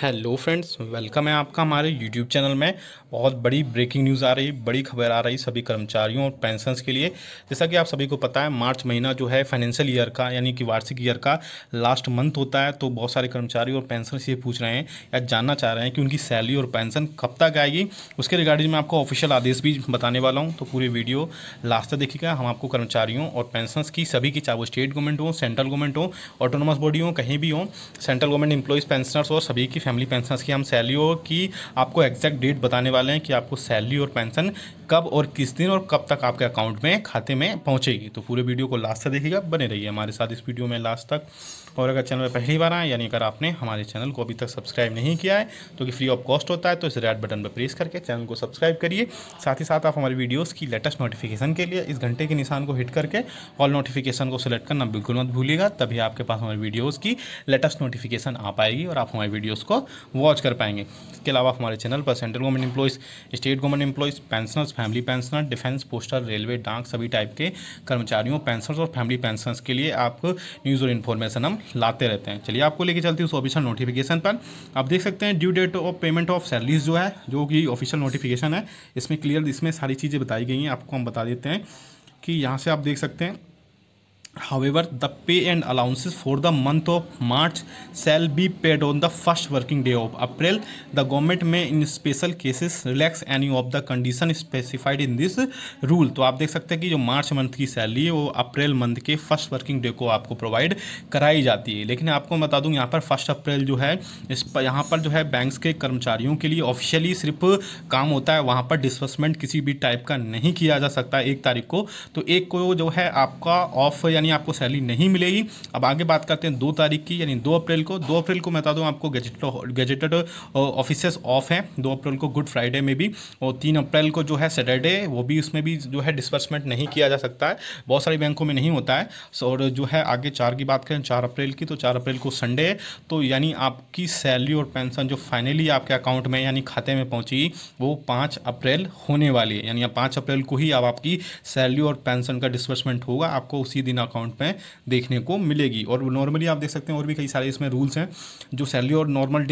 hello friends welcome है आपका हमारे यूट्यूब चैनल में बहुत बड़ी ब्रेकिंग न्यूज़ आ रही बड़ी खबर आ रही सभी कर्मचारियों और पेंशन के लिए जैसा कि आप सभी को पता है मार्च महीना जो है फाइनेंशियल ईयर का यानी कि वार्षिक ईयर का लास्ट मंथ होता है तो बहुत सारे कर्मचारी और पेंशनर्स ये पूछ रहे हैं या जानना चाह रहे हैं कि उनकी सैलरी और पेंशन कब तक आएगी उसके रिगार्डिंग मैं आपको ऑफिशियल आदेश भी बताने वाला हूँ तो पूरी वीडियो लास्ट तक देखिएगा हम आपको कर्मचारियों और पेंशनर्स की सभी की चाहे वो स्टेट गवर्नमेंट हो सेंट्रल गवर्नमेंट हो ऑटोनोमस बॉडी हो कहीं भी हो सेंट्रल गवर्नमेंट इंप्लॉइज़ पेंशनर्स और सभी की फैमिली पेंशन स्कीम हम सैलरी की आपको एग्जैक्ट डेट बताने वाले हैं कि आपको सैलरी और पेंशन कब और किस दिन और कब तक आपके अकाउंट में खाते में पहुँचेगी तो पूरे वीडियो को लास्ट तक देखिएगा बने रहिए हमारे साथ इस वीडियो में लास्ट तक और अगर चैनल पर पहली बार आए यानी अगर आपने हमारे चैनल को अभी तक सब्सक्राइब नहीं किया है तो कि फ्री ऑफ कॉस्ट होता है तो इस रेड बटन पर प्रेस करके चैनल को सब्सक्राइब करिए साथ ही साथ आप हमारे वीडियोज़ की लेटेस्ट नोटिफिकेशन के लिए इस घंटे के निशान को हिट करके ऑल नोटिफिकेशन को सिलेक्ट करना बिल्कुल मत भूलिएगा तभी आपके पास हमारे वीडियोज़ की लेटेस्ट नोटिफिकेशन आ पाएगी और आप हमारे वीडियोज़ को वॉच कर पाएंगे इसके अलावा हमारे चैनल पर central government employees state government employees pensioners family pensioner defence postal railway डाक सभी टाइप के कर्मचारियों पेंशनर्स और फैमिली पेंशनर्स के लिए आप न्यूज़ और इन्फॉर्मेशन हम लाते रहते हैं चलिए आपको लेके चलते हैं उस ऑफिशियल नोटिफिकेशन पर आप देख सकते हैं due date of payment of salaries जो है जो कि ऑफिशियल नोटिफिकेशन है इसमें क्लियर इसमें सारी चीज़ें बताई गई हैं आपको हम बता देते हैं कि यहाँ से आप देख सकते हैं however the pay and allowances for the month of march shall be paid on the first working day of april the government may in special cases relax any of the condition specified in this rule तो आप देख सकते हैं कि जो March month की salary है वो अप्रैल मंथ के फर्स्ट वर्किंग डे को आपको प्रोवाइड कराई जाती है लेकिन आपको बता दूँ यहाँ पर फर्स्ट अप्रैल जो है इस पर यहाँ पर जो है बैंक्स के कर्मचारियों के लिए ऑफिशियली सिर्फ काम होता है वहाँ पर डिसबर्समेंट किसी भी टाइप का नहीं किया जा सकता एक तारीख को तो एक को जो है आपका ऑफ या यानी आपको सैलरी नहीं मिलेगी अब आगे बात करते हैं दो तारीख की यानी दो अप्रैल को दो अप्रैल को मैं बता दूँ आपको गजेटेड गजेटेड ऑफ हैं दो अप्रैल को गुड फ्राइडे में भी और तीन अप्रैल को जो है सैटरडे वो भी उसमें भी जो है डिसबर्समेंट नहीं किया जा सकता है बहुत सारे बैंकों में नहीं होता है और जो है आगे चार की बात करें चार अप्रैल की तो चार अप्रैल को संडे तो यानी आपकी सैलरी और पेंशन जो फाइनली आपके अकाउंट में यानी खाते में पहुंची वो पाँच अप्रैल होने वाली है यानी पाँच अप्रैल को ही अब आपकी सैलरी और पेंशन का डिसबर्समेंट होगा आपको उसी दिन अकाउंट में देखने को मिलेगी और नॉर्मली आप देख सकते हैं और भी कई सारे इसमें रूल्स हैं जो सैलरी और नॉर्मल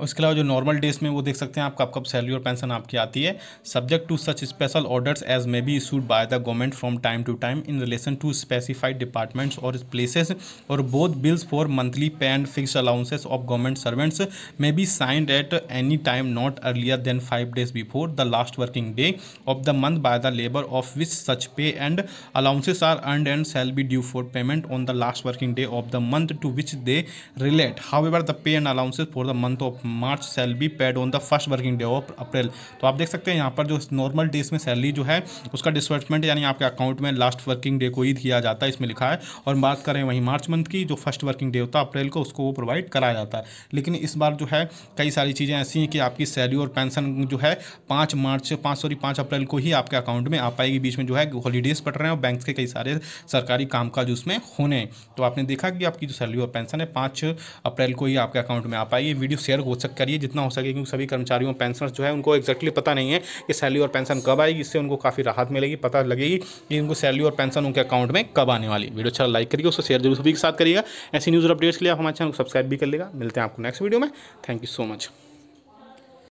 और इसके अलावा जो नॉर्मल डेज में वो देख सकते हैं आप कब कब सैलरी और पेंशन आपकी आती है subject to such special orders as may be issued by the government from time to time in relation to specified departments और प्लेसेस और both bills for monthly pay and fix allowances of government servants may be signed at any time not earlier than five days before the last working day of the month by the labour of which such pay and allowances are earned and cell be due for payment on the last working day of the month to which they relate however the pay and allowances for the month of March be paid on the first working day of April तो आप देख सकते हैं यहाँ पर जो normal days में salary जो है उसका डिसबर्समेंट यानी आपके अकाउंट में लास्ट वर्किंग डे को ही दिया जाता है इसमें लिखा है और बात करें वहीं मार्च मंथ की जो फर्स्ट वर्किंग डे होता है अप्रैल को उसको वो प्रोवाइड कराया जाता है लेकिन इस बार जो है कई सारी चीज़ें ऐसी हैं कि आपकी सैलरी और पेंशन जो है पाँच मार्च पाँच सॉरी पाँच अप्रैल को ही आपके अकाउंट में आ पाएगी बीच में जो है हॉलीडेज़ पट रहे हैं और बैंक के कई सारे सरकारी कामकाज उसमें होने तो आपने देखा कि आपकी जो सैलरी और पेंशन है पाँच अप्रैल को ही आपके अकाउंट में आ पाएगी वीडियो शेयर हो सक करिए जितना हो सके क्योंकि सभी कर्मचारियों पेंशनर्स जो है उनको एक्जैक्टली पता नहीं है कि सैलरी और पेंशन कब आएगी इससे उनको काफ़ी राहत मिलेगी पता लगेगी कि उनको सैलरी और पेंशन उनके अकाउंट में कब आने वाली वीडियो अच्छा लाइक करिए उसको शेयर जरूर सभी के साथ करिएगा ऐसी न्यूज़ अपडेट्स के लिए आप हमारे चैनल को सब्सक्राइब भी कर लेगा मिलते हैं आपको नेक्स्ट वीडियो में थैंक यू सो मच